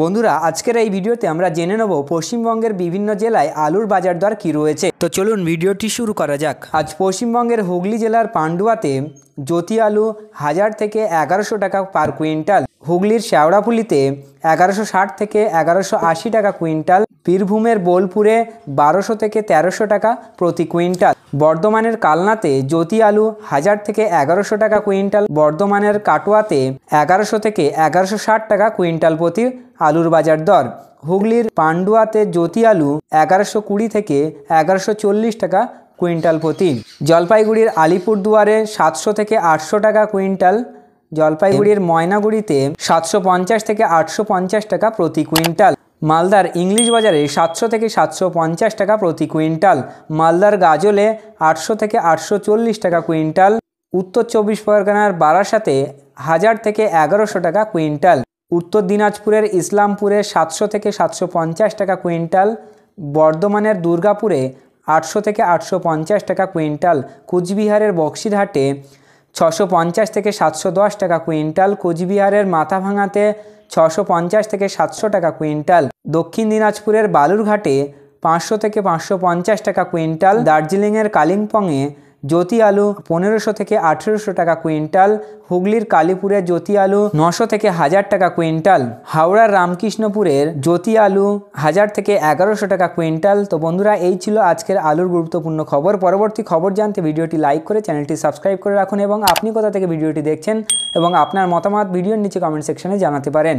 বন্ধুরা আজকের এই ভিডিওতে আমরা জেনে নেব পশ্চিমবঙ্গের বিভিন্ন জেলায় আলুর বাজার দর কী রয়েছে তো চলুন ভিডিওটি শুরু করা যাক আজ পশ্চিমবঙ্গের হুগলি জেলার পান্ডুয়াতে জ্যোতি আলু হাজার থেকে এগারোশো টাকা পার কুইন্টাল হুগলির শ্যাওড়াপুলিতে এগারোশো ষাট থেকে এগারোশো আশি টাকা কুইন্টাল বীরভূমের বোলপুরে বারোশো থেকে তেরোশো টাকা প্রতি কুইন্টাল বর্ধমানের কালনাতে জ্যোতি আলু হাজার থেকে এগারোশো টাকা কুইন্টাল বর্ধমানের কাটোয়াতে এগারোশো থেকে এগারোশো ষাট টাকা কুইন্টাল প্রতি আলুর বাজার দর হুগলির পান্ডুয়াতে জ্যোতি আলু এগারোশো কুড়ি থেকে এগারোশো চল্লিশ টাকা কুইন্টাল প্রতি জলপাইগুড়ির আলিপুরদুয়ারে সাতশো থেকে আটশো টাকা কুইন্টাল জলপাইগুড়ির ময়নাগুড়িতে সাতশো পঞ্চাশ থেকে আটশো পঞ্চাশ টাকা প্রতি কুইন্টাল মালদার ইংলিশ বাজারে সাতশো থেকে সাতশো পঞ্চাশ টাকা প্রতি কুইন্টাল মালদার গাজলে আটশো থেকে আটশো চল্লিশ টাকা কুইন্টাল উত্তর চব্বিশ পরগনার বারাসাতে হাজার থেকে এগারোশো টাকা কুইন্টাল উত্তর দিনাজপুরের ইসলামপুরে সাতশো থেকে সাতশো পঞ্চাশ টাকা কুইন্টাল বর্ধমানের দুর্গাপুরে আটশো থেকে আটশো পঞ্চাশ টাকা কুইন্টাল কুচবিহারের বক্সিরহাটে ছশো পঞ্চাশ থেকে সাতশো দশ টাকা কুইন্টাল কোচবিহারের মাথাভাঙাতে ছশো পঞ্চাশ থেকে সাতশো টাকা কুইন্টাল দক্ষিণ দিনাজপুরের বালুরঘাটে পাঁচশো থেকে পাঁচশো পঞ্চাশ টাকা কুইন্টাল দার্জিলিংয়ের কালিম্পংয়ে জ্যোতি আলু পনেরোশো থেকে আঠেরোশো টাকা কুইন্টাল হুগলির কালীপুরের জ্যোতি আলু নশো থেকে হাজার টাকা কুইন্টাল হাওড়ার রামকৃষ্ণপুরের জ্যোতি আলু হাজার থেকে এগারোশো টাকা কুইন্টাল তো বন্ধুরা এই ছিল আজকের আলুর গুরুত্বপূর্ণ খবর পরবর্তী খবর জানতে ভিডিওটি লাইক করে চ্যানেলটি সাবস্ক্রাইব করে রাখুন এবং আপনি কোথা থেকে ভিডিওটি দেখছেন এবং আপনার মতামত ভিডিওর নিচে কমেন্ট সেকশনে জানাতে পারেন